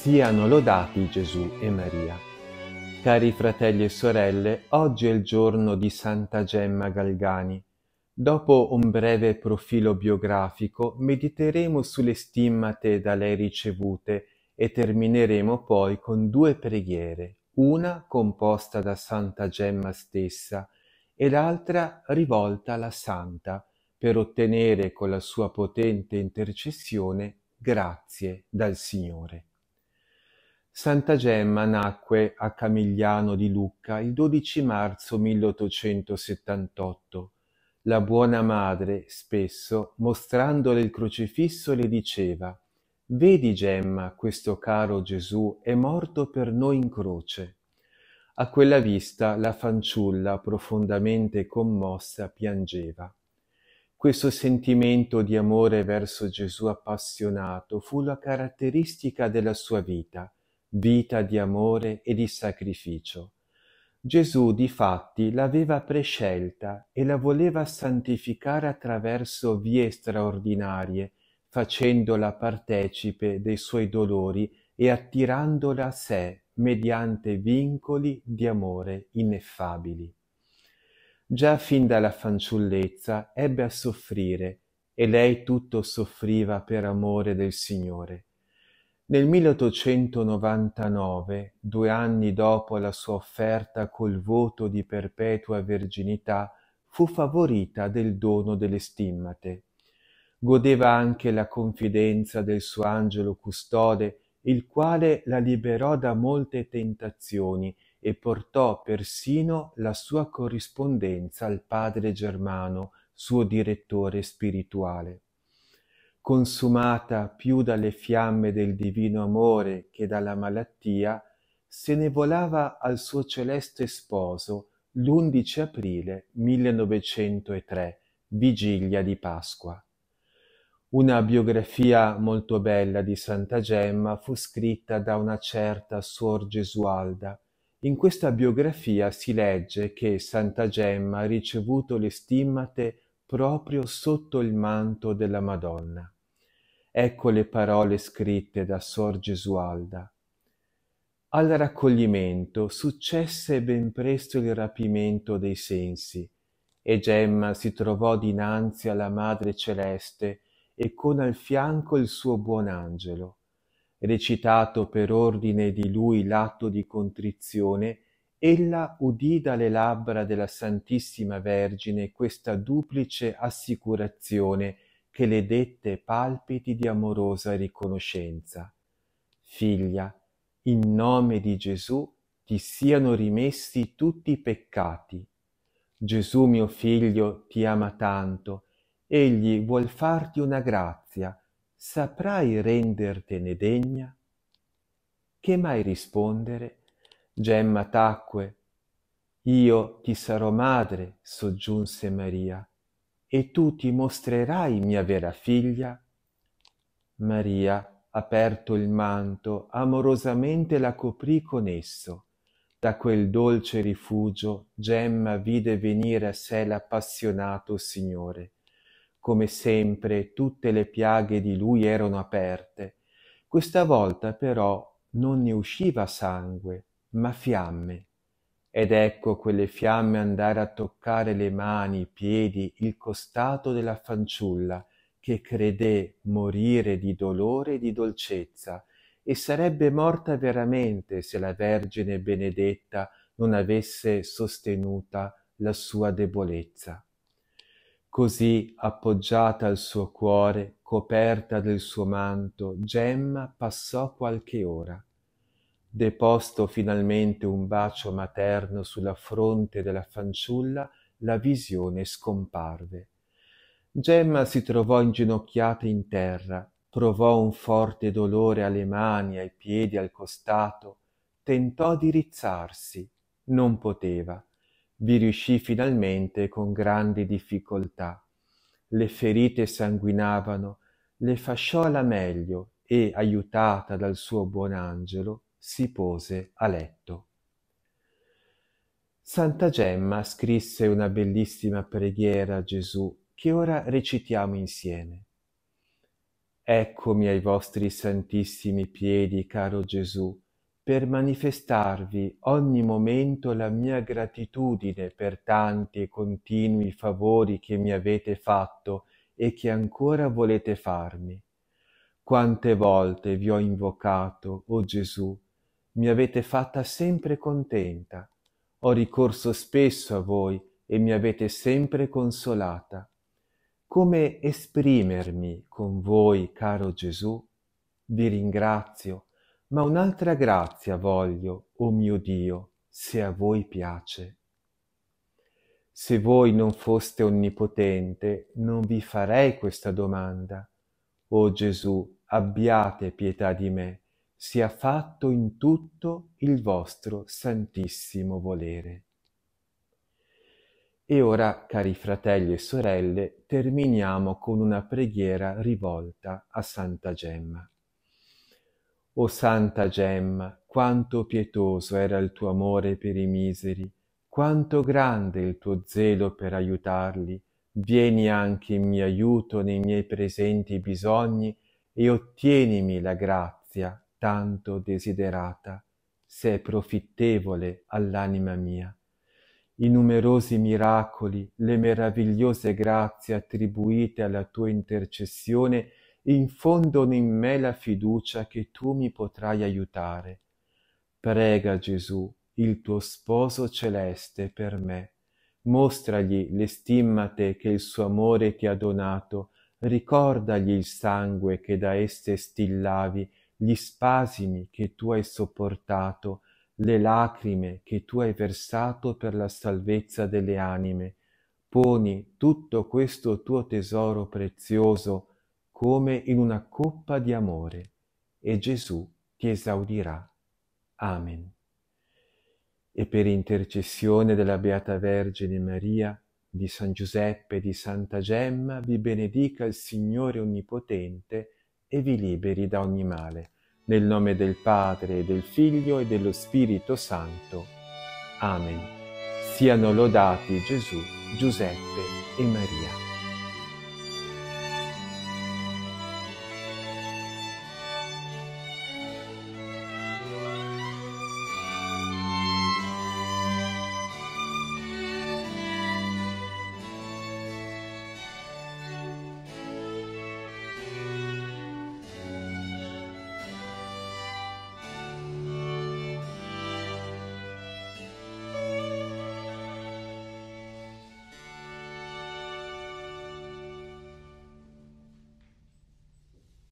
Siano lodati Gesù e Maria. Cari fratelli e sorelle, oggi è il giorno di Santa Gemma Galgani. Dopo un breve profilo biografico, mediteremo sulle stimmate da lei ricevute e termineremo poi con due preghiere, una composta da Santa Gemma stessa e l'altra rivolta alla Santa, per ottenere con la sua potente intercessione grazie dal Signore. Santa Gemma nacque a Camigliano di Lucca il 12 marzo 1878. La buona madre, spesso, mostrandole il crocifisso, le diceva «Vedi, Gemma, questo caro Gesù è morto per noi in croce». A quella vista la fanciulla, profondamente commossa, piangeva. Questo sentimento di amore verso Gesù appassionato fu la caratteristica della sua vita – vita di amore e di sacrificio. Gesù difatti l'aveva prescelta e la voleva santificare attraverso vie straordinarie, facendola partecipe dei suoi dolori e attirandola a sé mediante vincoli di amore ineffabili. Già fin dalla fanciullezza ebbe a soffrire e lei tutto soffriva per amore del Signore. Nel 1899, due anni dopo la sua offerta col voto di perpetua verginità, fu favorita del dono delle stimmate. Godeva anche la confidenza del suo angelo custode, il quale la liberò da molte tentazioni e portò persino la sua corrispondenza al padre Germano, suo direttore spirituale consumata più dalle fiamme del divino amore che dalla malattia, se ne volava al suo celeste sposo l'11 aprile 1903, vigilia di Pasqua. Una biografia molto bella di Santa Gemma fu scritta da una certa Suor Gesualda. In questa biografia si legge che Santa Gemma ha ricevuto le stimmate proprio sotto il manto della Madonna. Ecco le parole scritte da Sor Gesualda. Al raccoglimento successe ben presto il rapimento dei sensi, e Gemma si trovò dinanzi alla Madre Celeste e con al fianco il suo buon angelo. Recitato per ordine di lui l'atto di contrizione, ella udì dalle labbra della Santissima Vergine questa duplice assicurazione che le dette palpiti di amorosa riconoscenza. Figlia, in nome di Gesù ti siano rimessi tutti i peccati. Gesù mio figlio ti ama tanto, egli vuol farti una grazia, saprai rendertene degna? Che mai rispondere? Gemma tacque. Io ti sarò madre, soggiunse Maria, e tu ti mostrerai mia vera figlia. Maria, aperto il manto, amorosamente la coprì con esso. Da quel dolce rifugio Gemma vide venire a sé l'appassionato Signore. Come sempre tutte le piaghe di lui erano aperte. Questa volta però non ne usciva sangue, ma fiamme. Ed ecco quelle fiamme andare a toccare le mani, i piedi, il costato della fanciulla che credé morire di dolore e di dolcezza e sarebbe morta veramente se la Vergine benedetta non avesse sostenuta la sua debolezza. Così, appoggiata al suo cuore, coperta del suo manto, Gemma passò qualche ora. Deposto finalmente un bacio materno sulla fronte della fanciulla, la visione scomparve. Gemma si trovò inginocchiata in terra, provò un forte dolore alle mani, ai piedi, al costato, tentò di rizzarsi, non poteva. Vi riuscì finalmente con grandi difficoltà. Le ferite sanguinavano, le fasciò alla meglio e, aiutata dal suo buon angelo, si pose a letto. Santa Gemma scrisse una bellissima preghiera a Gesù che ora recitiamo insieme. Eccomi ai vostri santissimi piedi, caro Gesù, per manifestarvi ogni momento la mia gratitudine per tanti e continui favori che mi avete fatto e che ancora volete farmi. Quante volte vi ho invocato, o oh Gesù, mi avete fatta sempre contenta. Ho ricorso spesso a voi e mi avete sempre consolata. Come esprimermi con voi, caro Gesù? Vi ringrazio, ma un'altra grazia voglio, o oh mio Dio, se a voi piace. Se voi non foste onnipotente, non vi farei questa domanda. O oh Gesù, abbiate pietà di me sia fatto in tutto il vostro santissimo volere. E ora, cari fratelli e sorelle, terminiamo con una preghiera rivolta a Santa Gemma. O Santa Gemma, quanto pietoso era il tuo amore per i miseri, quanto grande il tuo zelo per aiutarli, vieni anche in mio aiuto nei miei presenti bisogni e ottienimi la grazia tanto desiderata, se è profittevole all'anima mia. I numerosi miracoli, le meravigliose grazie attribuite alla tua intercessione infondono in me la fiducia che tu mi potrai aiutare. Prega Gesù, il tuo sposo celeste, per me. Mostragli le stimmate che il suo amore ti ha donato, ricordagli il sangue che da esse stillavi gli spasimi che tu hai sopportato, le lacrime che tu hai versato per la salvezza delle anime. Poni tutto questo tuo tesoro prezioso come in una coppa di amore e Gesù ti esaudirà. Amen. E per intercessione della Beata Vergine Maria, di San Giuseppe e di Santa Gemma, vi benedica il Signore Onnipotente, e vi liberi da ogni male. Nel nome del Padre, del Figlio e dello Spirito Santo. Amen. Siano lodati Gesù, Giuseppe e Maria.